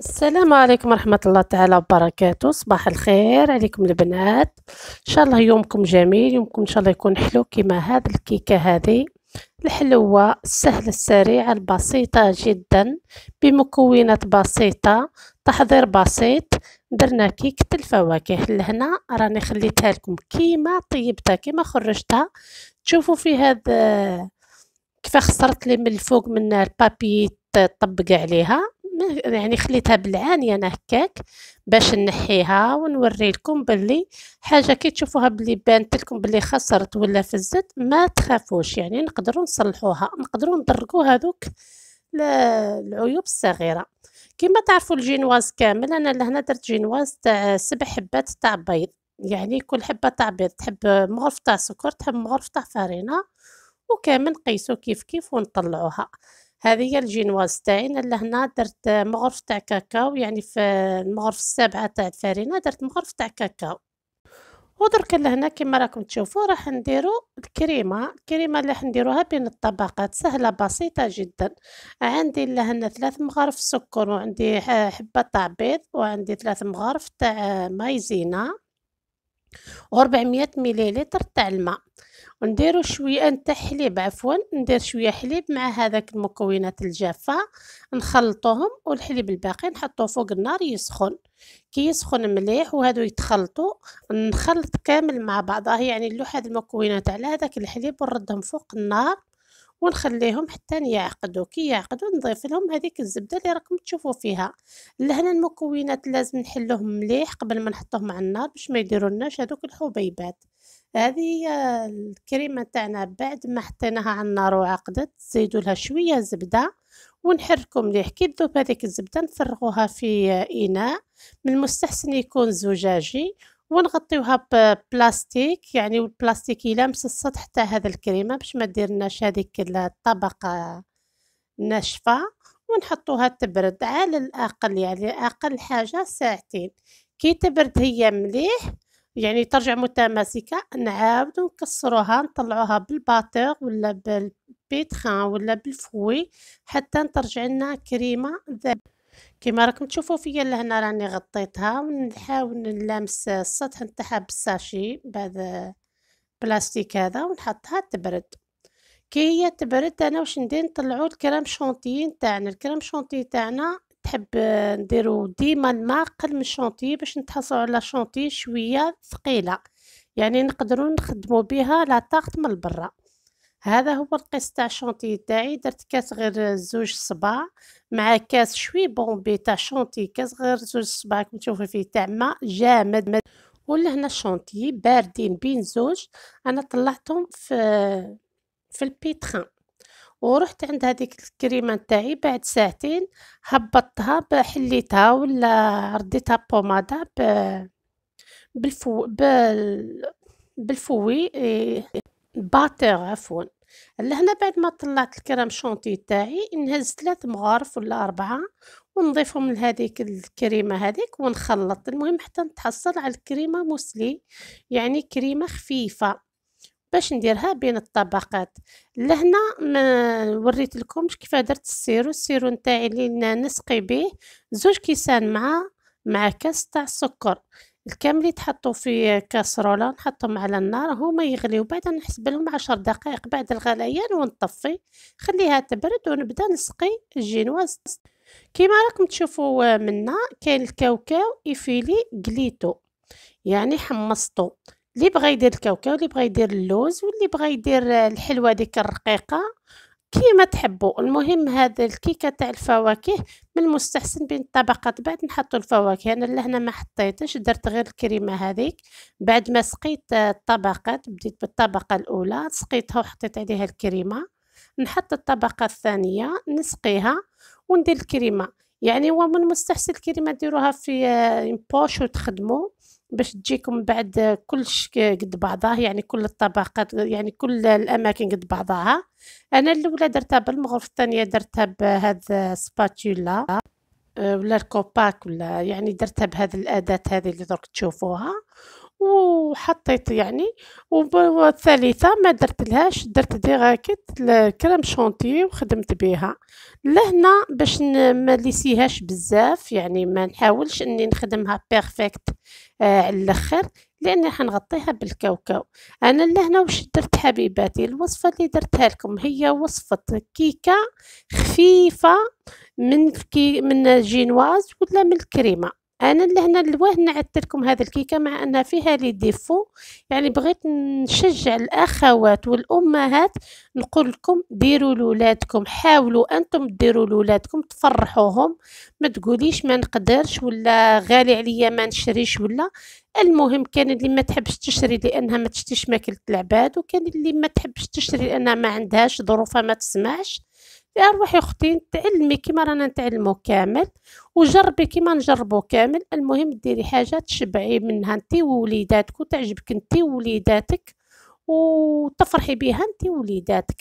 السلام عليكم ورحمة الله تعالى وبركاته صباح الخير عليكم البنات ان شاء الله يومكم جميل يومكم ان شاء الله يكون حلو كما هاد الكيكة هذه الحلوة السهلة السريعة البسيطة جدا بمكونات بسيطة تحضير بسيط درنا كيكة الفواكه لهنا راني خليتها لكم كيما طيبتها كيما خرجتها تشوفوا في هذا كيف خسرت لي من الفوق من البابي تطبق عليها يعني خليتها بالعانية انا هكاك باش نحيها ونوري لكم باللي حاجه كي تشوفوها باللي بانت لكم باللي خسرت ولا فزت ما تخافوش يعني نقدروا نصلحوها نقدروا ندركوا هذوك العيوب الصغيره كما تعرفوا الجينواز كامل انا لهنا درت جينواز تاع سبع حبات تاع بيض يعني كل حبه تاع بيض تحب مغرف تاع سكر تحب مغرف تاع فرينه وكامل نقيسو كيف كيف ونطلعوها هذه هي الجينواز اللي هنا درت مغرف تاع كاكاو يعني في المغرف السابعه تاع الفرينه درت مغرف تاع كاكاو ودرك لهنا كما راكم تشوفوا راح نديرو الكريمه الكريمه اللي راح نديروها بين الطبقات سهله بسيطه جدا عندي لهنا ثلاث مغارف سكر وعندي حبه تاع بيض وعندي ثلاث مغارف تاع مايزينا و400 مليلتر تاع الماء ونديرو شويه نتاع حليب عفوا ندير شويه حليب مع هذاك المكونات الجافه نخلطوهم والحليب الباقي نحطوه فوق النار يسخن كي يسخن مليح وهادو يتخلطوا نخلط كامل مع بعضها اه، يعني نلوح هاد المكونات على هذاك الحليب ونردهم فوق النار ونخليهم حتى يعقدوا كي يعقدوا نضيف لهم هذيك الزبده اللي راكم تشوفوا فيها لهنا المكونات لازم نحلوهم مليح قبل ما نحطوهم على النار باش ما يديروا هذوك الحبيبات هذه الكريمه تاعنا بعد ما حطيناها على النار وعقدت زيدوا لها شويه زبده ونحركو مليح كي تذوب هذيك الزبده نفرغوها في اناء من المستحسن يكون زجاجي ونغطيوها ببلاستيك يعني البلاستيك يلامس السطح تاع هذا الكريمه باش ما ديرناش هذيك الطبقه ناشفه ونحطوها تبرد على الاقل يعني اقل حاجه ساعتين كي تبرد هي مليح يعني ترجع متماسكة نعاودو نكسروها نطلعوها بالباتر ولا بالبيتخان ولا بالفوي حتى ترجع لنا كريمة ذاب كما راكم تشوفوا فيا لهنا راني غطيتها ونحاول نلامس السطح نتاعها بالساشي بهذا بلاستيك هذا ونحطها تبرد كي هي تبرد انا واش ندير نطلعوا الكريم شونتي تاعنا الكريم شونتي تاعنا تحب نديرو ديما الماء قل من الشونتي باش نتحصلو على شونتي شويه ثقيله يعني نقدروا نخدمو بها لا طاقت من برا هذا هو القيس تاع الشونتي تاعي درت كاس غير زوج صباع مع كاس شوي بومبي تاع شونتي كاس غير زوج صباع كنت تشوفوا فيه تاع ماء جامد ولهنا الشونتي باردين بين زوج انا طلعتهم في في البيتخان ورحت عند هذيك الكريمه نتاعي بعد ساعتين هبطتها حليتها ولا رديتها بوماده ب... بالفو بال... بالفوي باتر عفوا لهنا بعد ما طلعت الكريم شونتي تاعي نهز ثلاث مغارف ولا أربعة ونضيفهم لهذيك الكريمة هذيك ونخلط المهم حتى نتحصل على الكريمة موسلي يعني كريمة خفيفة باش نديرها بين الطبقات لهنا ما وريت لكم كيف درت السيرو السيرو نتاعي اللي نسقي به زوج كيسان مع مع كاس تاع السكر الكامل تحطوا في كاسرولة نحطهم على النار هما يغليو بعد نحسب لهم عشر دقائق بعد الغليان ونطفي خليها تبرد ونبدا نسقي الجينواز كيما راكم تشوفوا منا كاين الكاوكاو ايفيلي قليتو يعني حمصتو اللي بغى يدير الكاوكاو اللي بغى يدير اللوز واللي بغى يدير الحلوه ديك الرقيقه كيما تحبوا المهم هذا الكيكه تاع الفواكه من المستحسن بين الطبقات بعد نحطوا الفواكه انا لهنا ما حطيتش درت غير الكريمه هذيك بعد ما سقيت الطبقات بديت بالطبقه الاولى سقيتها وحطيت عليها الكريمه نحط الطبقه الثانيه نسقيها وندير الكريمه يعني هو من المستحسن الكريمه ديروها في بوش آه، وتخدموا باش تجيكم بعد كلش قد بعضاه يعني كل الطبقات يعني كل الاماكن قد بعضها انا الاولى درتها بالمغرف الثانيه درتها بهذا سباتولا آه، ولا الكوباك ولا يعني درتها بهذه الاداه هذه اللي درك تشوفوها وحطيت يعني والثالثة ما درت لهاش درت غاكت الكريم شونتي وخدمت بها لهنا باش ما ليسيهاش بزاف يعني ما نحاولش اني نخدمها بيرفكت آه على الاخر لان حنغطيها بالكاوكاو انا لهنا واش درت حبيباتي الوصفه اللي درتها لكم هي وصفه كيكه خفيفه من الكي من الجينواز ولا من الكريمه انا لهنا الوه نعدت لكم هذا الكيكه مع انها فيها لي ديفو يعني بغيت نشجع الاخوات والامهات نقول لكم ديروا لولادكم حاولوا انتم ديروا لولادكم تفرحوهم ما تقوليش ما نقدرش ولا غالي عليا ما نشريش ولا المهم كان اللي ما تحبش تشري لانها ما تشتيش ماكله العباد وكان اللي ما تحبش تشري لانها ما عندهاش ظروفها ما تسمعش روحي اختي تعلمي كيما رانا نتعلمو كامل وجربي كيما نجربو كامل المهم ديري حاجه تشبعي منها انت ووليداتك وتعجبك انت ووليداتك وتفرحي بها انت ووليداتك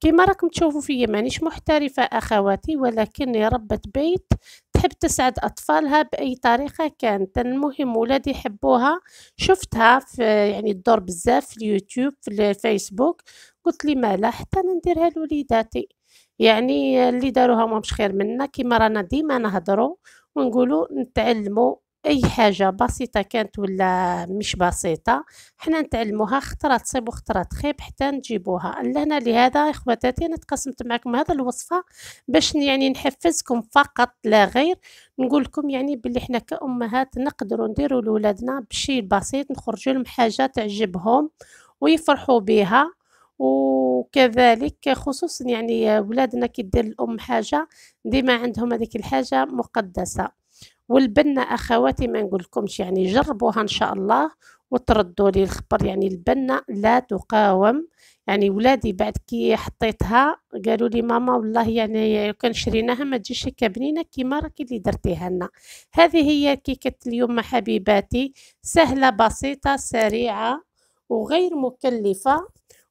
كيما راكم تشوفوا فيا مانيش محترفه اخواتي ولكن ربة بيت تحب تسعد اطفالها باي طريقه كانت المهم ولادي يحبوها شفتها في يعني الدور بزاف في اليوتيوب في الفيسبوك قلت لي ما لا حتى نديرها لوليداتي يعني اللي داروها ما مش خير منا كيما رانا ديما نهضروا ونقولوا نتعلموا اي حاجه بسيطه كانت ولا مش بسيطه حنا نتعلموها خطره تصيب وخطره تخيب حتى نجيبوها لهنا لهذا اخواتاتي انا تقسمت معكم هذا الوصفه باش يعني نحفزكم فقط لا غير نقول لكم يعني باللي حنا كامهات نقدروا نديروا لولادنا بشي بسيط نخرجوا لهم حاجه تعجبهم ويفرحوا بها وكذلك خصوصا يعني ولادنا كي الام حاجه ديما عندهم هذيك الحاجه مقدسه والبنه اخواتي ما نقولكمش يعني جربوها ان شاء الله وتردوا لي الخبر يعني البنه لا تقاوم يعني ولادي بعد كي حطيتها قالوا لي ماما والله يعني كان شريناها ما تجيش هكا بنينه كيما راكي اللي درتيها لنا هذه هي كيكه اليوم حبيباتي سهله بسيطه سريعه وغير مكلفه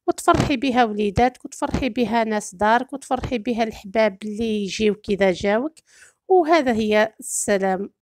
وتفرحي بها وليداتك وتفرحي بها ناس دارك وتفرحي بها الحباب اللي يجيو كذا جاوك وهذا هي السلام